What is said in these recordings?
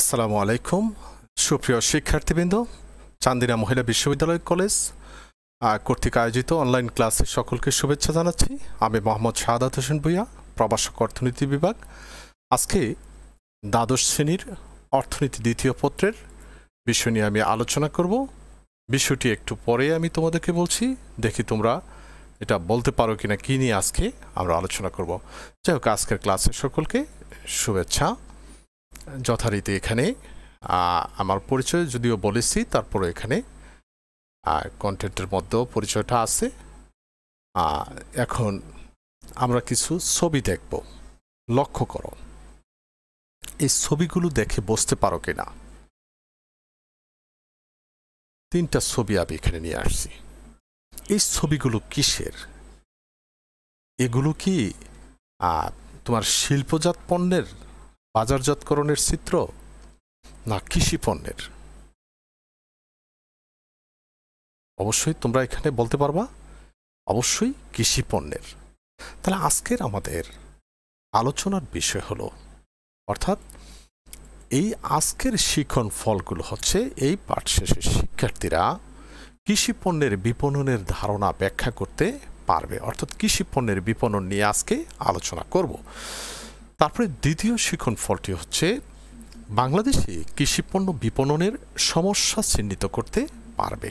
আসসালামু আলাইকুম সুপ্রিয় শিক্ষার্থীবৃন্দ চান্দিনা মহিলা বিশ্ববিদ্যালয় কলেজ কর্তৃক আয়োজিত অনলাইন ক্লাসে সকলকে শুভেচ্ছা জানাচ্ছি আমি মোহাম্মদ শাহাদাত হোসেন ভুইয়া প্রবাসক অর্থনীতি বিভাগ আজকে দ্বাদশ শ্রেণীর অর্থনীতি দ্বিতীয় পত্রের বিষয় নিয়ে আমি আলোচনা করব বিষয়টি একটু পরে আমি তোমাদেরকে বলছি দেখি তোমরা এটা বলতে পারো কিনা কী নিয়ে আজকে আমরা আলোচনা করব যাই হোক আজকের ক্লাসে সকলকে শুভেচ্ছা যথারীতি এখানে আমার পরিচয় যদিও বলেছি তারপরে এখানে কন্টেন্টের মধ্যেও পরিচয়টা আছে এখন আমরা কিছু ছবি দেখব লক্ষ্য করো এই ছবিগুলো দেখে বসতে পারো কিনা তিনটা ছবি আমি এখানে নিয়ে আসছি এই ছবিগুলো কিসের এগুলো কি তোমার শিল্পজাত পণ্যের বাজারজাতকরণের চিত্র না কৃষি পণ্যের অবশ্যই তোমরা এখানে বলতে পারবা অবশ্যই কৃষি পণ্যের তাহলে আজকের আমাদের আলোচনার বিষয় হলো অর্থাৎ এই আজকের শিখন ফলগুলো হচ্ছে এই পাঠ শেষে শিক্ষার্থীরা কৃষি পণ্যের বিপণনের ধারণা ব্যাখ্যা করতে পারবে অর্থাৎ কৃষি পণ্যের বিপণন নিয়ে আজকে আলোচনা করব তারপরে দ্বিতীয় শিখন ফলটি হচ্ছে বাংলাদেশে কৃষিপণ্য বিপণনের সমস্যা চিহ্নিত করতে পারবে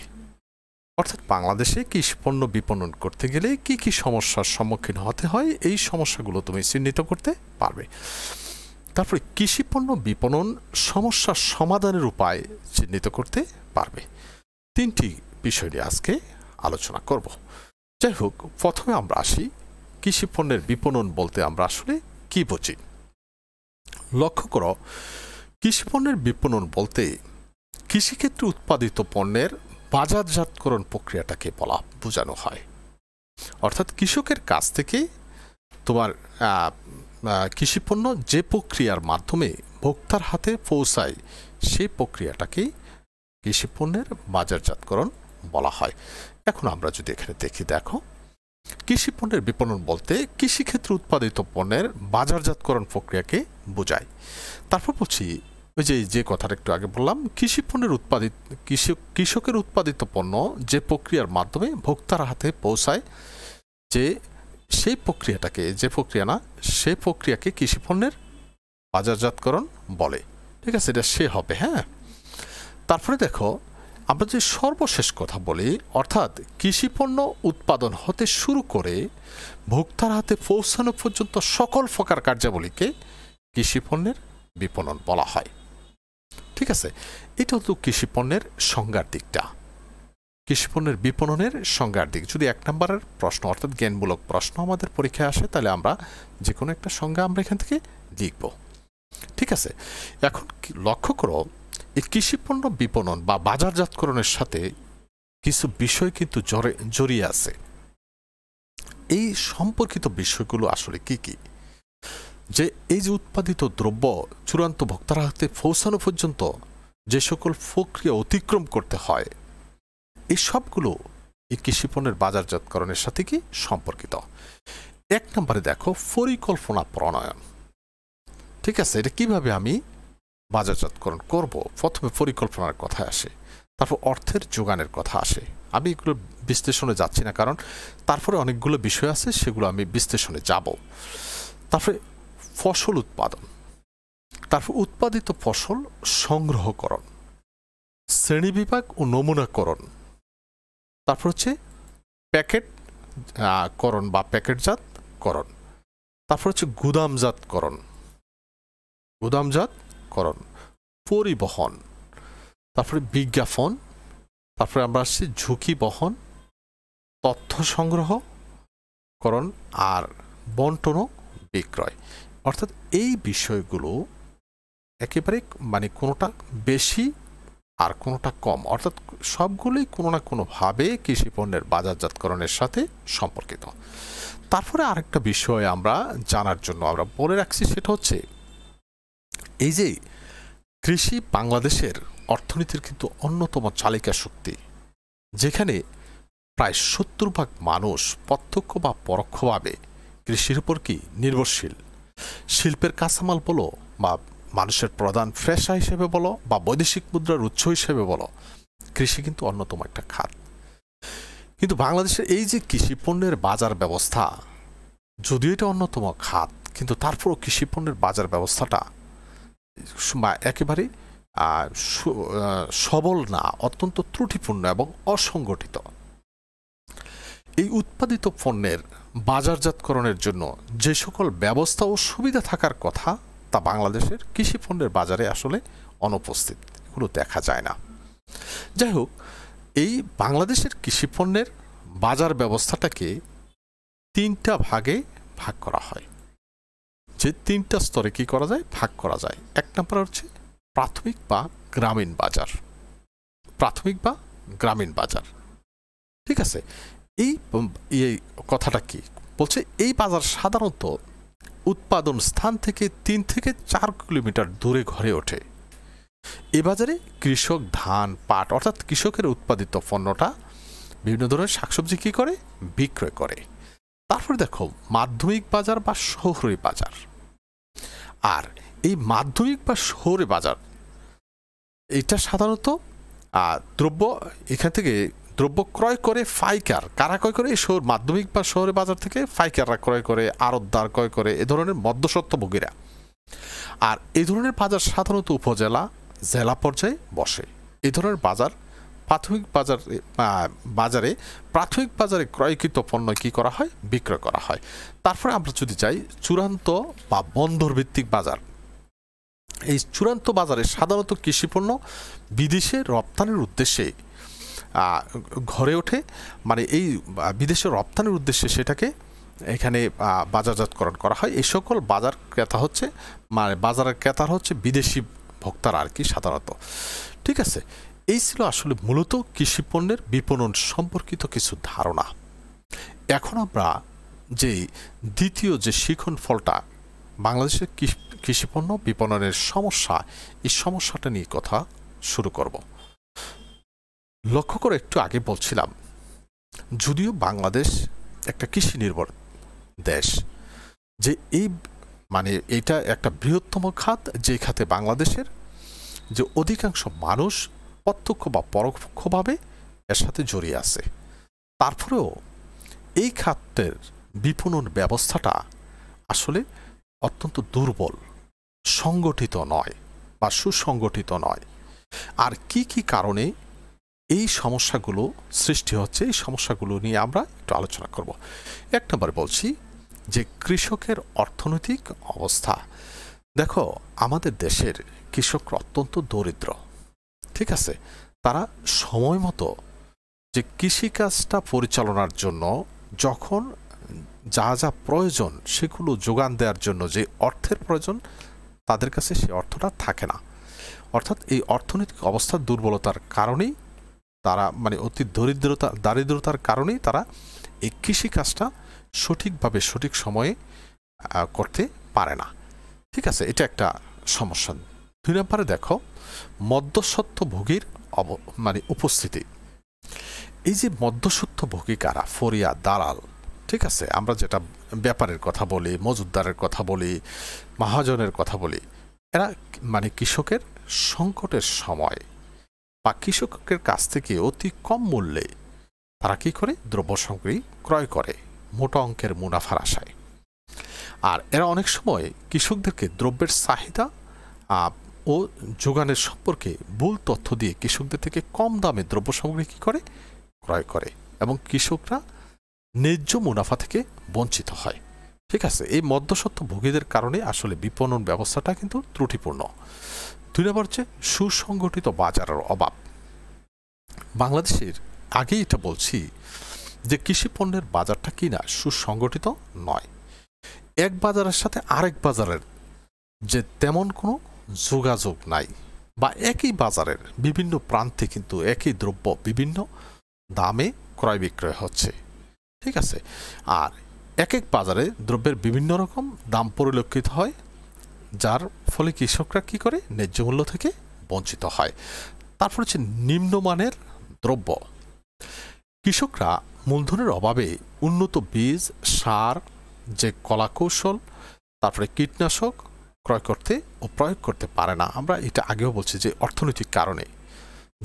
অর্থাৎ বাংলাদেশে কৃষিপণ্য বিপণন করতে গেলে কি কি সমস্যার সম্মুখীন হতে হয় এই সমস্যাগুলো তুমি চিহ্নিত করতে পারবে তারপরে কৃষিপণ্য বিপণন সমস্যার সমাধানের উপায় চিহ্নিত করতে পারবে তিনটি বিষয় নিয়ে আজকে আলোচনা করব যাই হোক প্রথমে আমরা আসি কৃষিপণ্যের বিপণন বলতে আমরা আসলে কি বুঝি লক্ষ্য করো কৃষিপণ্যের বিপণন বলতে কৃষিক্ষেত্রে উৎপাদিত পণ্যের বাজারজাতকরণ প্রক্রিয়াটাকে বলা বোঝানো হয় অর্থাৎ কৃষকের কাছ থেকে তোমার কৃষিপণ্য যে প্রক্রিয়ার মাধ্যমে ভোক্তার হাতে পৌঁছায় সেই প্রক্রিয়াটাকেই কৃষিপণ্যের বাজারজাতকরণ বলা হয় এখন আমরা যদি এখানে দেখি দেখো কৃষি পণ্যের বিপণন বলতে কৃষিক্ষেত্রে উৎপাদিত পণ্যের বাজারজাতকরণ প্রক্রিয়াকে বোঝায় তারপর বলছি ওই যে যে কথাটা একটু আগে বললাম কৃষি পণ্যের উৎপাদিত কৃষকের উৎপাদিত পণ্য যে প্রক্রিয়ার মাধ্যমে ভোক্তার হাতে পৌঁছায় যে সেই প্রক্রিয়াটাকে যে প্রক্রিয়া না সে প্রক্রিয়াকে কৃষি পণ্যের বাজারজাতকরণ বলে ঠিক আছে এটা সে হবে হ্যাঁ তারপরে দেখো আমরা যে সর্বশেষ কথা বলি অর্থাৎ কৃষিপণ্য উৎপাদন হতে শুরু করে ভোক্তার হাতে পৌঁছানো পর্যন্ত সকল ফকার কার্যাবলীকে কৃষিপণ্যের বিপণন বলা হয় ঠিক আছে এটা হতো কৃষিপণ্যের সংজ্ঞার দিকটা কৃষিপণ্যের বিপণনের সংজ্ঞার দিক যদি এক নম্বরের প্রশ্ন অর্থাৎ জ্ঞানমূলক প্রশ্ন আমাদের পরীক্ষায় আসে তাহলে আমরা যে কোনো একটা সংজ্ঞা আমরা এখান থেকে লিখব ঠিক আছে এখন লক্ষ্য করো এই কৃষিপণ্য বিপণন বা বাজারজাতকরণের সাথে কিছু বিষয় কিন্তু জড়িয়ে আছে এই সম্পর্কিত বিষয়গুলো আসলে কি কি যে এই যে উৎপাদিত দ্রব্য চূড়ান্ত ভোক্তারা হাতে পৌঁছানো পর্যন্ত যে সকল প্রক্রিয়া অতিক্রম করতে হয় এই সবগুলো এই কৃষিপণ্যের বাজারজাতকরণের সাথে কি সম্পর্কিত এক নম্বরে দেখো পরিকল্পনা প্রণয়ন ঠিক আছে এটা কিভাবে আমি বাজারজাতকরণ করব প্রথমে পরিকল্পনার কথা আসে তারপর অর্থের যোগানের কথা আসে আমি এগুলো বিশ্লেষণে যাচ্ছি না কারণ তারপরে অনেকগুলো বিষয় আছে সেগুলো আমি বিশ্লেষণে যাব তারপরে ফসল উৎপাদন তারপর উৎপাদিত ফসল সংগ্রহকরণ শ্রেণীবিভাগ ও নমুনাকরণ তারপর হচ্ছে প্যাকেট করণ বা প্যাকেটজাতকরণ তারপর হচ্ছে গুদামজাতকরণ গুদামজাত পৃথককরণ পরিবহন তারপরে বিজ্ঞাপন তারপরে আমরা আসছি ঝুঁকি বহন তথ্য সংগ্রহ করণ আর বন্টন বিক্রয় অর্থাৎ এই বিষয়গুলো একেবারে মানে কোনোটা বেশি আর কোনোটা কম অর্থাৎ সবগুলোই কোনো না কোনোভাবে কৃষি পণ্যের বাজারজাতকরণের সাথে সম্পর্কিত তারপরে আরেকটা বিষয় আমরা জানার জন্য আমরা বলে রাখছি সেটা হচ্ছে এই যে কৃষি বাংলাদেশের অর্থনীতির কিন্তু অন্যতম চালিকা শক্তি যেখানে প্রায় সত্তর ভাগ মানুষ প্রত্যক্ষ বা পরোক্ষভাবে কৃষির উপর কি নির্ভরশীল শিল্পের কাঁচামাল বলো বা মানুষের প্রধান ফ্রেশা হিসেবে বলো বা বৈদেশিক মুদ্রার উৎস হিসেবে বলো কৃষি কিন্তু অন্যতম একটা খাত কিন্তু বাংলাদেশের এই যে কৃষি পণ্যের বাজার ব্যবস্থা যদিও এটা অন্যতম খাত কিন্তু তারপরও কৃষি পণ্যের বাজার ব্যবস্থাটা একেবারে সবল না অত্যন্ত ত্রুটিপূর্ণ এবং অসংগঠিত এই উৎপাদিত পণ্যের বাজারজাতকরণের জন্য যে সকল ব্যবস্থা ও সুবিধা থাকার কথা তা বাংলাদেশের কৃষি পণ্যের বাজারে আসলে অনুপস্থিত এগুলো দেখা যায় না যাই হোক এই বাংলাদেশের কৃষি পণ্যের বাজার ব্যবস্থাটাকে তিনটা ভাগে ভাগ করা হয় হচ্ছে তিনটা স্তরে কি করা যায় ভাগ করা যায় এক নম্বর হচ্ছে প্রাথমিক বা গ্রামীণ বাজার প্রাথমিক বা গ্রামীণ বাজার ঠিক আছে এই এই কথাটা কি বলছে এই বাজার সাধারণত উৎপাদন স্থান থেকে তিন থেকে চার কিলোমিটার দূরে ঘরে ওঠে এ বাজারে কৃষক ধান পাট অর্থাৎ কৃষকের উৎপাদিত পণ্যটা বিভিন্ন ধরনের শাকসবজি কী করে বিক্রয় করে তারপরে দেখো মাধ্যমিক বাজার বা শহুরি বাজার আর এই মাধ্যমিক বা শহরে বাজার এটা সাধারণত দ্রব্য এখান থেকে দ্রব্য ক্রয় করে ফাইকার কারা ক্রয় করে এই শহর মাধ্যমিক বা শহরে বাজার থেকে ফাইকাররা ক্রয় করে আরতদার ক্রয় করে এ ধরনের মধ্যস্বত্বভোগীরা আর এ ধরনের বাজার সাধারণত উপজেলা জেলা পর্যায়ে বসে এ ধরনের বাজার প্রাথমিক বাজার বাজারে প্রাথমিক বাজারে ক্রয়কৃত পণ্য কি করা হয় বিক্রয় করা হয় তারপরে আমরা যদি চাই চূড়ান্ত বা বন্দরভিত্তিক বাজার এই চূড়ান্ত বাজারে সাধারণত কৃষিপণ্য বিদেশে রপ্তানির উদ্দেশ্যে ঘরে ওঠে মানে এই বিদেশে রপ্তানির উদ্দেশ্যে সেটাকে এখানে বাজারজাতকরণ করা হয় এই সকল বাজার ক্রেতা হচ্ছে মানে বাজারের ক্রেতার হচ্ছে বিদেশি ভোক্তারা আর কি সাধারণত ঠিক আছে এই ছিল আসলে মূলত কৃষিপণ্যের বিপণন সম্পর্কিত কিছু ধারণা এখন আমরা যে দ্বিতীয় যে শিখন ফলটা বাংলাদেশের কৃষিপণ্য বিপণনের সমস্যা এই সমস্যাটা নিয়ে কথা শুরু করব লক্ষ্য করে একটু আগে বলছিলাম যদিও বাংলাদেশ একটা কৃষি নির্ভর দেশ যে এই মানে এটা একটা বৃহত্তম খাত যে খাতে বাংলাদেশের যে অধিকাংশ মানুষ প্রত্যক্ষ বা পরোক্ষভাবে এর সাথে জড়িয়ে আছে তারপরেও এই খাতের বিপণন ব্যবস্থাটা আসলে অত্যন্ত দুর্বল সংগঠিত নয় বা সুসংগঠিত নয় আর কি কি কারণে এই সমস্যাগুলো সৃষ্টি হচ্ছে এই সমস্যাগুলো নিয়ে আমরা একটু আলোচনা করব এক নম্বর বলছি যে কৃষকের অর্থনৈতিক অবস্থা দেখো আমাদের দেশের কৃষকরা অত্যন্ত দরিদ্র ঠিক আছে তারা সময় মতো যে কৃষিকাজটা পরিচালনার জন্য যখন যা যা প্রয়োজন সেগুলো যোগান দেওয়ার জন্য যে অর্থের প্রয়োজন তাদের কাছে সে অর্থটা থাকে না অর্থাৎ এই অর্থনৈতিক অবস্থার দুর্বলতার কারণেই তারা মানে অতি দরিদ্রতা দারিদ্রতার কারণেই তারা এই কৃষিকাজটা সঠিকভাবে সঠিক সময়ে করতে পারে না ঠিক আছে এটা একটা সমস্যা দুই নম্বরে দেখো মধ্যস্বত্ব ভোগীর অব মানে উপস্থিতি এই যে মধ্যস্বত্ব ভোগী কারা ফরিয়া দালাল ঠিক আছে আমরা যেটা ব্যাপারের কথা বলি মজুদ্দারের কথা বলি মহাজনের কথা বলি এরা মানে কৃষকের সংকটের সময় বা কৃষকের কাছ থেকে অতি কম মূল্যে তারা কী করে দ্রব্য সামগ্রী ক্রয় করে মোটা অঙ্কের মুনাফার আশায় আর এরা অনেক সময় কৃষকদেরকে দ্রব্যের চাহিদা ও যোগানের সম্পর্কে ভুল তথ্য দিয়ে কৃষকদের থেকে কম দামে দ্রব্য সামগ্রী কী করে ক্রয় করে এবং কৃষকরা ন্যায্য মুনাফা থেকে বঞ্চিত হয় ঠিক আছে এই মধ্যস্বত্ব ভোগীদের কারণে আসলে বিপণন ব্যবস্থাটা কিন্তু ত্রুটিপূর্ণ দুই নম্বর হচ্ছে সুসংগঠিত বাজারের অভাব বাংলাদেশের আগেই এটা বলছি যে কৃষি পণ্যের বাজারটা কিনা সুসংগঠিত নয় এক বাজারের সাথে আরেক বাজারের যে তেমন কোনো যোগাযোগ নাই বা একই বাজারের বিভিন্ন প্রান্তে কিন্তু একই দ্রব্য বিভিন্ন দামে ক্রয় বিক্রয় হচ্ছে ঠিক আছে আর এক এক বাজারে দ্রব্যের বিভিন্ন রকম দাম পরিলক্ষিত হয় যার ফলে কৃষকরা কি করে ন্যায্য মূল্য থেকে বঞ্চিত হয় তারপর হচ্ছে নিম্নমানের দ্রব্য কৃষকরা মূলধনের অভাবে উন্নত বীজ সার যে কলাকৌশল তারপরে কীটনাশক ক্রয় করতে ও প্রয়োগ করতে পারে না আমরা এটা আগেও বলছি যে অর্থনৈতিক কারণে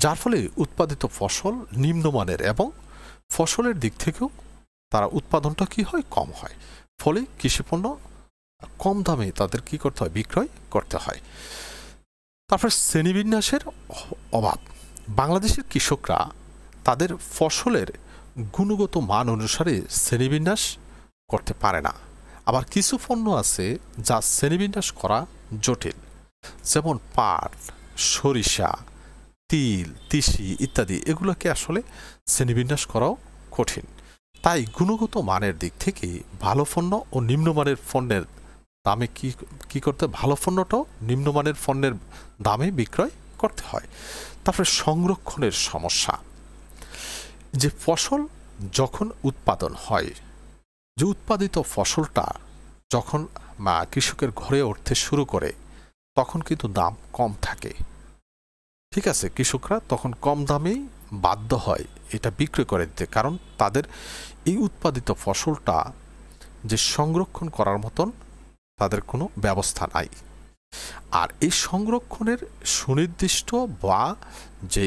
যার ফলে উৎপাদিত ফসল নিম্নমানের এবং ফসলের দিক থেকেও তারা উৎপাদনটা কি হয় কম হয় ফলে কৃষিপণ্য কম দামে তাদের কি করতে হয় বিক্রয় করতে হয় তারপর শ্রেণীবিন্যাসের অভাব বাংলাদেশের কৃষকরা তাদের ফসলের গুণগত মান অনুসারে শ্রেণীবিন্যাস করতে পারে না আবার কিছু পণ্য আছে যা শ্রেণীবিন্যাস করা জটিল যেমন পাট সরিষা তিল তিসি ইত্যাদি এগুলোকে আসলে শ্রেণীবিন্যাস করাও কঠিন তাই গুণগত মানের দিক থেকে ভালো পণ্য ও নিম্নমানের পণ্যের দামে কি কী করতে ভালো পণ্যটাও নিম্নমানের পণ্যের দামে বিক্রয় করতে হয় তারপরে সংরক্ষণের সমস্যা যে ফসল যখন উৎপাদন হয় যে উৎপাদিত ফসলটা যখন কৃষকের ঘরে উঠতে শুরু করে তখন কিন্তু দাম কম থাকে ঠিক আছে কৃষকরা তখন কম দামেই বাধ্য হয় এটা বিক্রয় করে দিতে কারণ তাদের এই উৎপাদিত ফসলটা যে সংরক্ষণ করার মতন তাদের কোনো ব্যবস্থা নাই আর এই সংরক্ষণের সুনির্দিষ্ট বা যে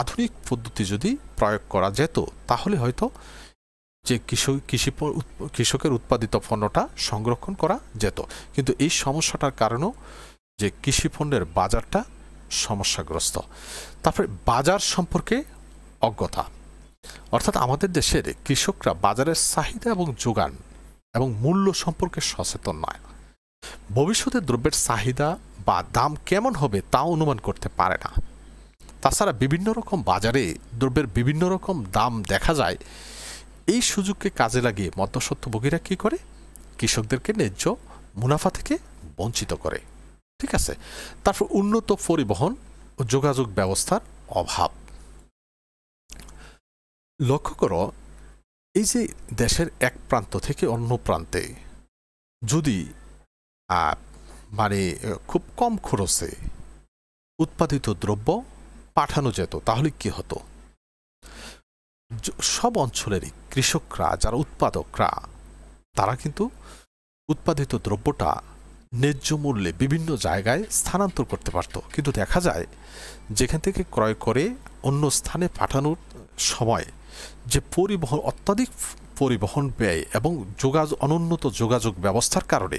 আধুনিক পদ্ধতি যদি প্রয়োগ করা যেত তাহলে হয়তো যে কৃষক কৃষি কৃষকের উৎপাদিত পণ্যটা সংরক্ষণ করা যেত কিন্তু এই সমস্যাটার কারণেও যে কৃষি পণ্যের বাজারটা সমস্যাগ্রস্ত তারপরে বাজার সম্পর্কে অজ্ঞতা অর্থাৎ আমাদের দেশের কৃষকরা বাজারের চাহিদা এবং যোগান এবং মূল্য সম্পর্কে সচেতন নয় ভবিষ্যতে দ্রব্যের চাহিদা বা দাম কেমন হবে তা অনুমান করতে পারে না তাছাড়া বিভিন্ন রকম বাজারে দ্রব্যের বিভিন্ন রকম দাম দেখা যায় এই সুযোগকে কাজে লাগিয়ে মধ্যস্বত্বভোগীরা কী করে কৃষকদেরকে ন্যায্য মুনাফা থেকে বঞ্চিত করে ঠিক আছে তারপর উন্নত পরিবহন ও যোগাযোগ ব্যবস্থার অভাব লক্ষ্য করো এই যে দেশের এক প্রান্ত থেকে অন্য প্রান্তে যদি মানে খুব কম খরচে উৎপাদিত দ্রব্য পাঠানো যেত তাহলে কি হতো সব অঞ্চলেরই কৃষকরা যারা উৎপাদকরা তারা কিন্তু উৎপাদিত দ্রব্যটা ন্যায্য মূল্যে বিভিন্ন জায়গায় স্থানান্তর করতে পারত কিন্তু দেখা যায় যেখান থেকে ক্রয় করে অন্য স্থানে পাঠানোর সময় যে পরিবহন অত্যাধিক পরিবহন ব্যয় এবং যোগাযোগ অনুন্নত যোগাযোগ ব্যবস্থার কারণে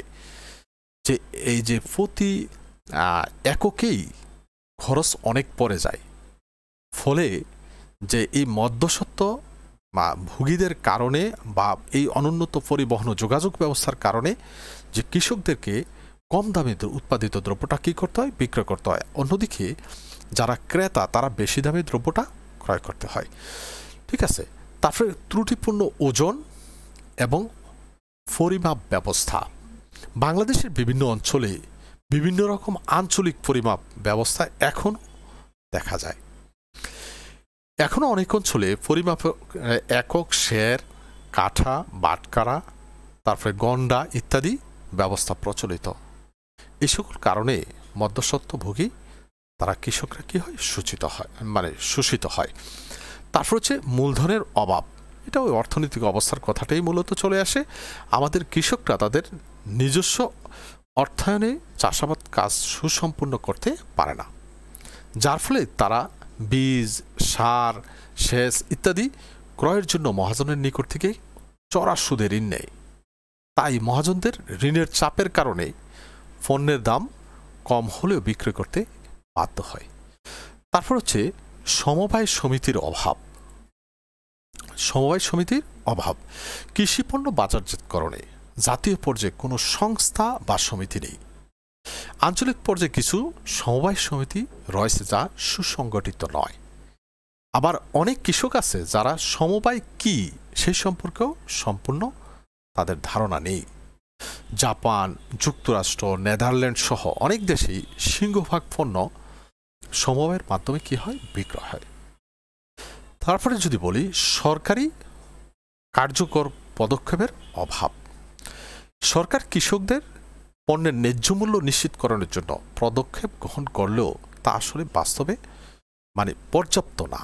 যে এই যে প্রতি এককেই খরচ অনেক পরে যায় ফলে যে এই মদ্যসত্ত্ব বা ভুগীদের কারণে বা এই অনুন্নত পরিবহন যোগাযোগ ব্যবস্থার কারণে যে কৃষকদেরকে কম দামে উৎপাদিত দ্রব্যটা কী করতে হয় বিক্রয় করতে হয় অন্যদিকে যারা ক্রেতা তারা বেশি দামে দ্রব্যটা ক্রয় করতে হয় ঠিক আছে তারপরে ত্রুটিপূর্ণ ওজন এবং পরিমাপ ব্যবস্থা বাংলাদেশের বিভিন্ন অঞ্চলে বিভিন্ন রকম আঞ্চলিক পরিমাপ ব্যবস্থা এখন দেখা যায় এখনও অনেক অঞ্চলে পরিমাপক একক শের কাঠা বাটকারা তারপরে গন্ডা ইত্যাদি ব্যবস্থা প্রচলিত এই সকল কারণে মধ্যস্বত্বভোগী তারা কৃষকরা কী হয় সূচিত হয় মানে শোষিত হয় তারপর হচ্ছে মূলধনের অভাব এটা ওই অর্থনৈতিক অবস্থার কথাটাই মূলত চলে আসে আমাদের কৃষকরা তাদের নিজস্ব অর্থায়নে চাষাবাদ কাজ সুসম্পূর্ণ করতে পারে না যার ফলে তারা বীজ সার সেচ ইত্যাদি ক্রয়ের জন্য মহাজনের নিকট থেকে চড়া সুদে ঋণ নেয় তাই মহাজনদের ঋণের চাপের কারণে পণ্যের দাম কম হলেও বিক্রয় করতে বাধ্য হয় তারপর হচ্ছে সমবায় সমিতির অভাব সমবায় সমিতির অভাব কৃষিপণ্য বাজারজাতকরণে জাতীয় পর্যায়ে কোনো সংস্থা বা সমিতি নেই আঞ্চলিক পর্যায়ে কিছু সমবায় সমিতি রয়েছে যা সুসংগঠিত নয় আবার অনেক কৃষক আছে যারা সমবায় কি সেই সম্পর্কেও সম্পূর্ণ তাদের ধারণা নেই জাপান যুক্তরাষ্ট্র নেদারল্যান্ড সহ অনেক দেশেই সিংহভাগ পণ্য সমবায়ের মাধ্যমে কি হয় বিক্রয় হয় তারপরে যদি বলি সরকারি কার্যকর পদক্ষেপের অভাব সরকার কৃষকদের পণ্যের ন্যায্য মূল্য করানোর জন্য পদক্ষেপ গ্রহণ করলেও তা আসলে বাস্তবে মানে পর্যাপ্ত না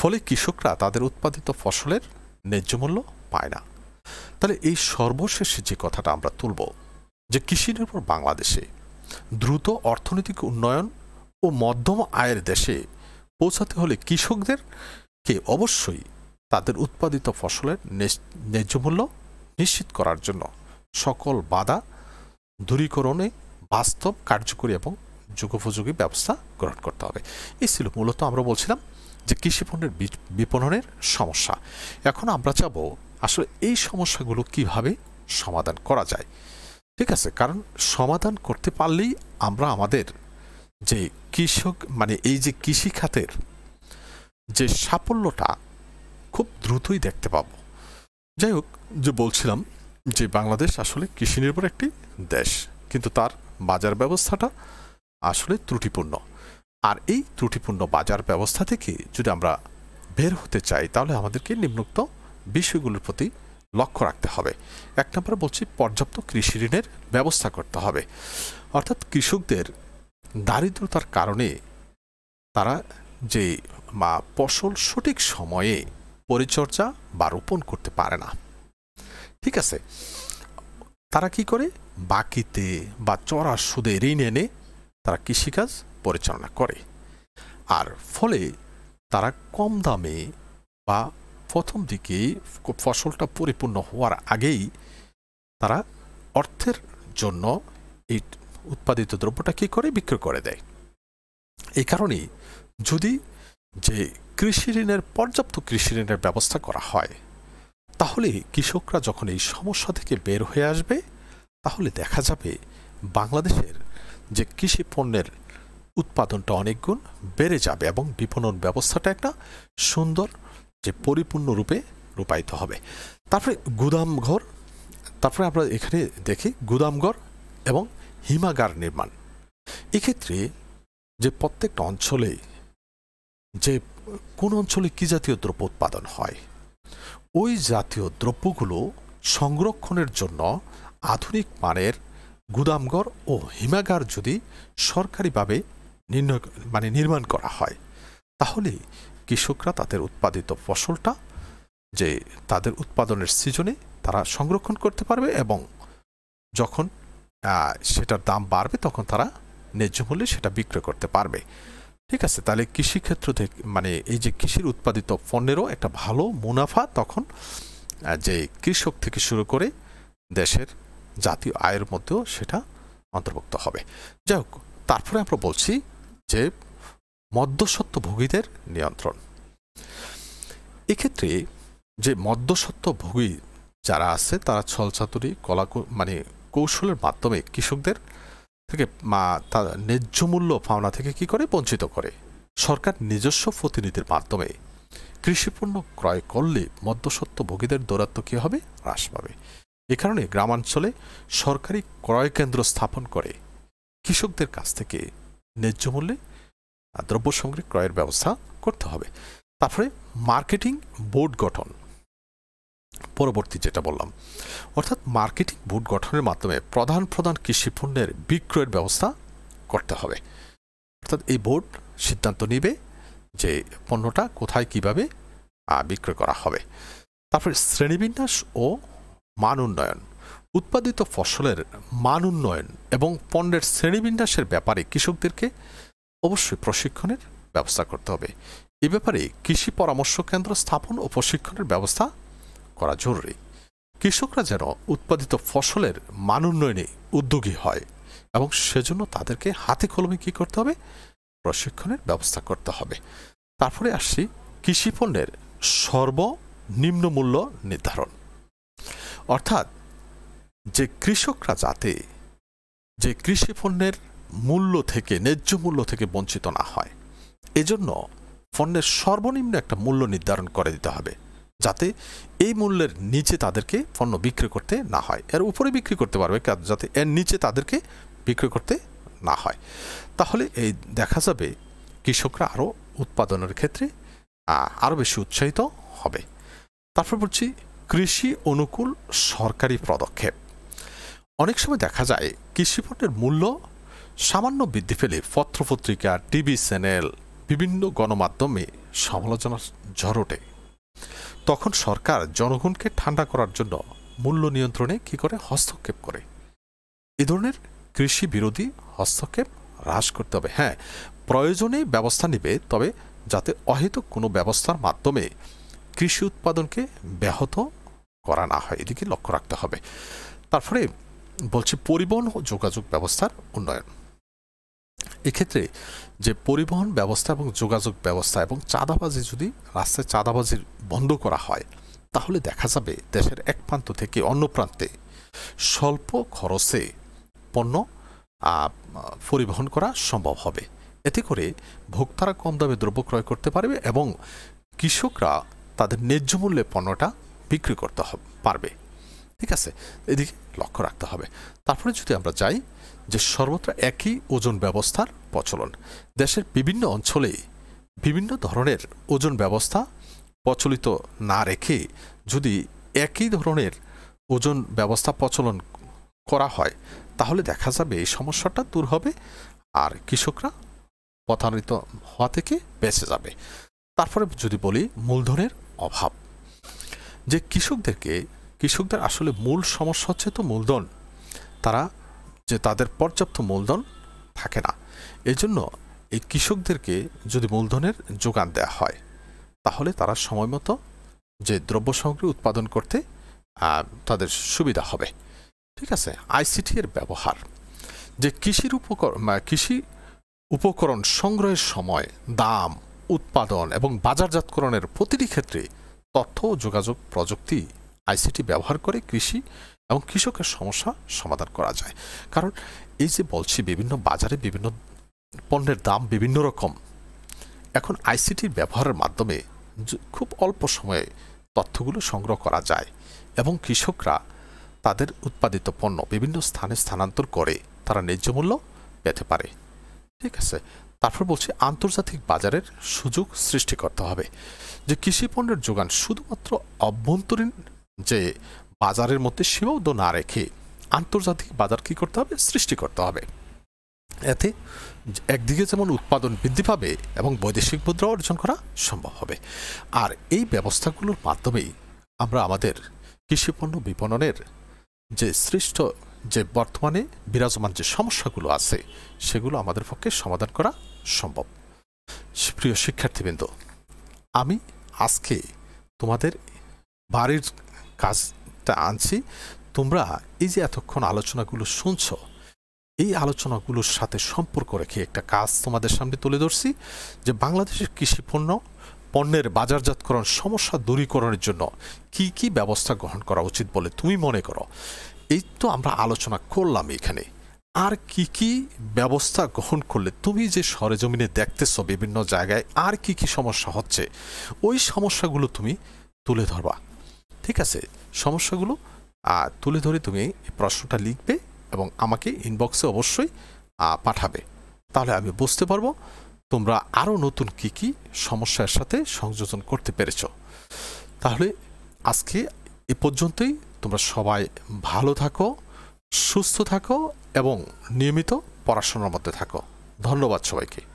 ফলে কৃষকরা তাদের উৎপাদিত ফসলের ন্যায্য মূল্য পায় না তাহলে এই সর্বশেষে যে কথাটা আমরা তুলব যে কৃষি নির্ভর বাংলাদেশে দ্রুত অর্থনৈতিক উন্নয়ন ও মধ্যম আয়ের দেশে পৌঁছাতে হলে কৃষকদেরকে অবশ্যই তাদের উৎপাদিত ফসলের ন্যায্য মূল্য নিশ্চিত করার জন্য সকল বাধা দূরীকরণে বাস্তব কার্যকরী এবং যুগোপযোগী ব্যবস্থা গ্রহণ করতে হবে এই ছিল মূলত আমরা বলছিলাম যে কৃষি পণ্যের বিপণনের সমস্যা এখন আমরা চাব আসলে এই সমস্যাগুলো কিভাবে সমাধান করা যায় ঠিক আছে কারণ সমাধান করতে পারলেই আমরা আমাদের যে কৃষক মানে এই যে কৃষি খাতের যে সাফল্যটা খুব দ্রুতই দেখতে পাব যাই হোক যে বলছিলাম যে বাংলাদেশ আসলে কৃষি নির্ভর একটি দেশ কিন্তু তার বাজার ব্যবস্থাটা আসলে ত্রুটিপূর্ণ আর এই ত্রুটিপূর্ণ বাজার ব্যবস্থা থেকে যদি আমরা বের হতে চাই তাহলে আমাদেরকে নিম্নোক্ত বিষয়গুলোর প্রতি লক্ষ্য রাখতে হবে এক নম্বর বলছি পর্যাপ্ত কৃষি ঋণের ব্যবস্থা করতে হবে অর্থাৎ কৃষকদের দারিদ্রতার কারণে তারা যে ফসল সঠিক সময়ে পরিচর্যা বা রোপণ করতে পারে না ঠিক আছে তারা কি করে বাকিতে বা চড়া সুদে ঋণ এনে তারা কৃষিকাজ পরিচালনা করে আর ফলে তারা কম দামে বা প্রথম দিকে ফসলটা পরিপূর্ণ হওয়ার আগেই তারা অর্থের জন্য এই উৎপাদিত দ্রব্যটা কী করে বিক্রয় করে দেয় এই কারণেই যদি যে কৃষি ঋণের পর্যাপ্ত কৃষি ঋণের ব্যবস্থা করা হয় তাহলে কৃষকরা যখন এই সমস্যা থেকে বের হয়ে আসবে তাহলে দেখা যাবে বাংলাদেশের যে কৃষি পণ্যের উৎপাদনটা অনেক গুণ বেড়ে যাবে এবং বিপণন ব্যবস্থাটা একটা সুন্দর যে পরিপূর্ণ রূপে রূপায়িত হবে তারপরে গুদামঘর তারপরে আমরা এখানে দেখি গুদামঘর এবং হিমাগার নির্মাণ এক্ষেত্রে যে প্রত্যেকটা অঞ্চলে যে কোন অঞ্চলে কী জাতীয় দ্রব্য উৎপাদন হয় ওই জাতীয় দ্রব্যগুলো সংরক্ষণের জন্য আধুনিক মানের গুদামঘর ও হিমাগার যদি সরকারিভাবে নির্ণয় মানে নির্মাণ করা হয় তাহলে কৃষকরা তাদের উৎপাদিত ফসলটা যে তাদের উৎপাদনের সিজনে তারা সংরক্ষণ করতে পারবে এবং যখন সেটার দাম বাড়বে তখন তারা ন্যায্য মূল্যে সেটা বিক্রয় করতে পারবে ঠিক আছে তাহলে কৃষিক্ষেত্র থেকে মানে এই যে কৃষির উৎপাদিত পণ্যেরও একটা ভালো মুনাফা তখন যে কৃষক থেকে শুরু করে দেশের জাতীয় আয়ের মধ্যেও সেটা অন্তর্ভুক্ত হবে যাই হোক তারপরে আমরা বলছি যে ভোগীদের নিয়ন্ত্রণ এক্ষেত্রে যে ভোগী যারা আছে তারা ছলচাতুরি কলা মানে কৌশলের মাধ্যমে কৃষকদের থেকে মা তা ন্যায্য মূল্য পাওনা থেকে কি করে বঞ্চিত করে সরকার নিজস্ব প্রতিনিধির মাধ্যমে কৃষিপণ্য ক্রয় করলে মধ্যস্বত্ব ভোগীদের দৌরাত্ম কী হবে হ্রাস পাবে এ কারণে গ্রামাঞ্চলে সরকারি ক্রয় কেন্দ্র স্থাপন করে কৃষকদের কাছ থেকে ন্যায্য মূল্যে দ্রব্য সামগ্রী ক্রয়ের ব্যবস্থা করতে হবে তারপরে মার্কেটিং বোর্ড গঠন পরবর্তী যেটা বললাম অর্থাৎ মার্কেটিং বোর্ড গঠনের মাধ্যমে প্রধান প্রধান কৃষি পণ্যের বিক্রয়ের ব্যবস্থা করতে হবে অর্থাৎ এই বোর্ড সিদ্ধান্ত নেবে যে পণ্যটা কোথায় কিভাবে বিক্রয় করা হবে তারপরে শ্রেণীবিন্যাস ও মান উন্নয়ন উৎপাদিত ফসলের মান উন্নয়ন এবং পণ্যের শ্রেণীবিন্যাসের ব্যাপারে কৃষকদেরকে অবশ্যই প্রশিক্ষণের ব্যবস্থা করতে হবে এ ব্যাপারে কৃষি পরামর্শ কেন্দ্র স্থাপন ও প্রশিক্ষণের ব্যবস্থা করা জরুরি কৃষকরা যেন উৎপাদিত ফসলের মান উন্নয়নে উদ্যোগী হয় এবং সেজন্য তাদেরকে হাতে কলমে কী করতে হবে প্রশিক্ষণের ব্যবস্থা করতে হবে তারপরে আসছি কৃষি পণ্যের সর্বনিম্ন মূল্য নির্ধারণ অর্থাৎ যে কৃষকরা যাতে যে কৃষি পণ্যের মূল্য থেকে ন্যায্য মূল্য থেকে বঞ্চিত না হয় এজন্য পণ্যের সর্বনিম্ন একটা মূল্য নির্ধারণ করে দিতে হবে যাতে এই মূল্যের নিচে তাদেরকে পণ্য বিক্রি করতে না হয় এর উপরে বিক্রি করতে পারবে যাতে এর নিচে তাদেরকে বিক্রি করতে না হয় তাহলে এই দেখা যাবে কৃষকরা আরও উৎপাদনের ক্ষেত্রে আরও বেশি উৎসাহিত হবে তারপর বলছি কৃষি অনুকূল সরকারি পদক্ষেপ অনেক সময় দেখা যায় কৃষি পণ্যের মূল্য সামান্য বৃদ্ধি পেলে পত্রপত্রিকা টিভি চ্যানেল বিভিন্ন গণমাধ্যমে সমালোচনার ঝড় ওঠে তখন সরকার জনগণকে ঠান্ডা করার জন্য মূল্য নিয়ন্ত্রণে কি করে হস্তক্ষেপ করে এ ধরনের কৃষি বিরোধী হস্তক্ষেপ হ্রাস করতে হবে হ্যাঁ প্রয়োজনে ব্যবস্থা নেবে তবে যাতে অহেতুক কোনো ব্যবস্থার মাধ্যমে কৃষি উৎপাদনকে ব্যাহত করা না হয় এদিকে লক্ষ্য রাখতে হবে তারপরে বলছি পরিবহন ও যোগাযোগ ব্যবস্থার উন্নয়ন এক্ষেত্রে যে পরিবহন ব্যবস্থা এবং যোগাযোগ ব্যবস্থা এবং চাঁদাবাজি যদি রাস্তায় চাঁদাবাজি বন্ধ করা হয় তাহলে দেখা যাবে দেশের এক প্রান্ত থেকে অন্য প্রান্তে স্বল্প খরচে পণ্য পরিবহন করা সম্ভব হবে এতে করে ভোক্তারা কম দামে দ্রব্য ক্রয় করতে পারবে এবং কৃষকরা তাদের ন্যায্য মূল্যে পণ্যটা বিক্রি করতে পারবে ঠিক আছে এদিকে লক্ষ্য রাখতে হবে তারপরে যদি আমরা যাই যে সর্বত্র একই ওজন ব্যবস্থার প্রচলন দেশের বিভিন্ন অঞ্চলে বিভিন্ন ধরনের ওজন ব্যবস্থা প্রচলিত না রেখে যদি একই ধরনের ওজন ব্যবস্থা প্রচলন করা হয় তাহলে দেখা যাবে এই সমস্যাটা দূর হবে আর কৃষকরা প্রতারিত হওয়া থেকে বেঁচে যাবে তারপরে যদি বলি মূলধনের অভাব যে কৃষকদেরকে কৃষকদের আসলে মূল সমস্যা হচ্ছে তো মূলধন তারা যে তাদের পর্যাপ্ত মূলধন থাকে না এজন্য এই কৃষকদেরকে যদি মূলধনের যোগান দেওয়া হয় তাহলে তারা সময়মতো যে দ্রব্য সামগ্রী উৎপাদন করতে তাদের সুবিধা হবে ঠিক আছে আইসিটি এর ব্যবহার যে কৃষির উপকরণ কৃষি উপকরণ সংগ্রহের সময় দাম উৎপাদন এবং বাজারজাতকরণের প্রতিটি ক্ষেত্রে তথ্য ও যোগাযোগ প্রযুক্তি আইসিটি ব্যবহার করে কৃষি এবং কৃষকের সমস্যা সমাধান করা যায় কারণ এই যে বলছি বিভিন্ন বাজারে বিভিন্ন পণ্যের দাম বিভিন্ন রকম এখন আইসিটির ব্যবহারের মাধ্যমে খুব অল্প সময়ে তথ্যগুলো সংগ্রহ করা যায় এবং কৃষকরা তাদের উৎপাদিত পণ্য বিভিন্ন স্থানে স্থানান্তর করে তারা ন্যায্য মূল্য পেতে পারে ঠিক আছে তারপর বলছি আন্তর্জাতিক বাজারের সুযোগ সৃষ্টি করতে হবে যে কৃষি পণ্যের যোগান শুধুমাত্র অভ্যন্তরীণ যে বাজারের মধ্যে সীমাবদ্ধ না রেখে আন্তর্জাতিক বাজার কী করতে হবে সৃষ্টি করতে হবে এতে একদিকে যেমন উৎপাদন বৃদ্ধি পাবে এবং বৈদেশিক মুদ্রা অর্জন করা সম্ভব হবে আর এই ব্যবস্থাগুলোর মাধ্যমেই আমরা আমাদের কৃষিপণ্য বিপণনের যে সৃষ্ট যে বর্তমানে বিরাজমান যে সমস্যাগুলো আছে সেগুলো আমাদের পক্ষে সমাধান করা সম্ভব প্রিয় শিক্ষার্থীবৃন্দ আমি আজকে তোমাদের বাড়ির কাজটা আনছি তোমরা এই যে এতক্ষণ আলোচনাগুলো শুনছ এই আলোচনাগুলোর সাথে সম্পর্ক রেখে একটা কাজ তোমাদের সামনে তুলে ধরছি যে বাংলাদেশের কৃষি পণ্য পণ্যের বাজারজাতকরণ সমস্যা দূরীকরণের জন্য কি কি ব্যবস্থা গ্রহণ করা উচিত বলে তুমি মনে করো এই তো আমরা আলোচনা করলাম এখানে আর কি কি ব্যবস্থা গ্রহণ করলে তুমি যে সরেজমিনে দেখতেছ বিভিন্ন জায়গায় আর কি কি সমস্যা হচ্ছে ওই সমস্যাগুলো তুমি তুলে ধরবা ঠিক আছে সমস্যাগুলো তুলে ধরে তুমি প্রশ্নটা লিখবে এবং আমাকে ইনবক্সে অবশ্যই পাঠাবে তাহলে আমি বুঝতে পারবো তোমরা আরও নতুন কি কি সমস্যার সাথে সংযোজন করতে পেরেছ তাহলে আজকে এ পর্যন্তই তোমরা সবাই ভালো থাকো সুস্থ থাকো এবং নিয়মিত পড়াশোনার মধ্যে থাকো ধন্যবাদ সবাইকে